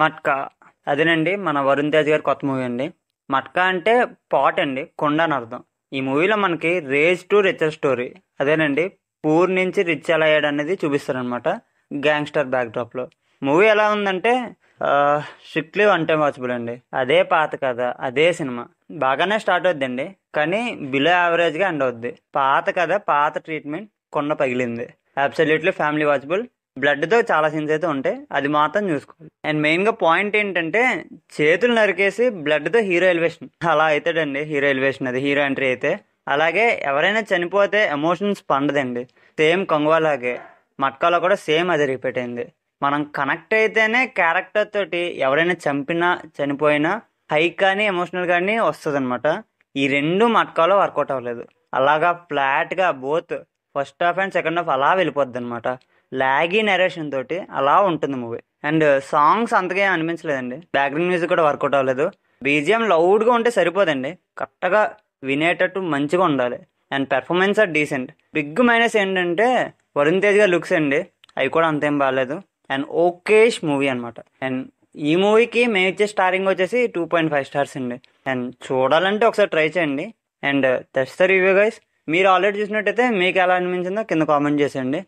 మట్కా అదేనండి మన వరుణ్ తేజ్ గారి కొత్త మూవీ అండి మట్కా అంటే పాట్ అండి కొండ అని అర్థం ఈ మూవీలో మనకి రేజ్ టు రిచర్ స్టోరీ అదేనండి పూర్ నుంచి రిచ్ ఎలా అయ్యాడు అనేది చూపిస్తారనమాట గ్యాంగ్స్టర్ బ్యాక్డ్రాప్లో మూవీ ఎలా ఉందంటే స్ట్రిక్ట్లీ వన్ టైం వాచబుల్ అండి అదే పాత కథ అదే సినిమా బాగానే స్టార్ట్ అవుద్దండి కానీ బిలో యావరేజ్గా ఎండ్ అవుద్ది పాత కథ పాత ట్రీట్మెంట్ కొండ పగిలింది అబ్సల్యూట్లీ ఫ్యామిలీ వాచబుల్ బ్లడ్తో చాలా సీన్స్ అయితే ఉంటాయి అది మాత్రం చూసుకోవాలి అండ్ మెయిన్గా పాయింట్ ఏంటంటే చేతులు నరికేసి బ్లడ్తో హీరో ఎలివేషన్ అలా అవుతాడండి హీరో ఎలివేషన్ అది హీరో ఎంట్రీ అయితే అలాగే ఎవరైనా చనిపోతే ఎమోషన్స్ పండదండి సేమ్ కంగువాలాగే మట్కాలో కూడా సేమ్ అది రిపీట్ అయింది మనం కనెక్ట్ అయితేనే క్యారెక్టర్ తోటి ఎవరైనా చంపినా చనిపోయినా హై కానీ ఎమోషనల్ కానీ వస్తుంది అనమాట ఈ రెండు మట్కాలో వర్కౌట్ అవ్వలేదు అలాగా ఫ్లాట్గా both first half and second half అలా వెళ్ళిపోద్ది అనమాట లాగీ నెరేషన్ తోటి అలా ఉంటుంది మూవీ అండ్ సాంగ్స్ అంతగా అనిపించలేదండి బ్యాక్గ్రౌండ్ మ్యూజిక్ కూడా వర్కౌట్ అవ్వలేదు బీజిఎం లౌడ్గా ఉంటే సరిపోదండి కరెక్ట్గా వినేటట్టు మంచిగా ఉండాలి and performance are decent big minus ఏంటంటే వరుణ్ తేజ్ గారి లుక్స్ అండి అవి కూడా అంతేం బాగాలేదు అండ్ ఓకేష్ మూవీ అనమాట అండ్ ఈ మూవీకి మేము ఇచ్చే స్టారింగ్ వచ్చేసి టూ పాయింట్ ఫైవ్ స్టార్స్ అండి అండ్ చూడాలంటే ఒకసారి ట్రై చేయండి అండ్ దట్స్ రివ్యూ గైస్ మీరు ఆల్రెడీ చూసినట్టయితే మీకు ఎలా అనిపించిందో కింద కామెంట్ చేసేయండి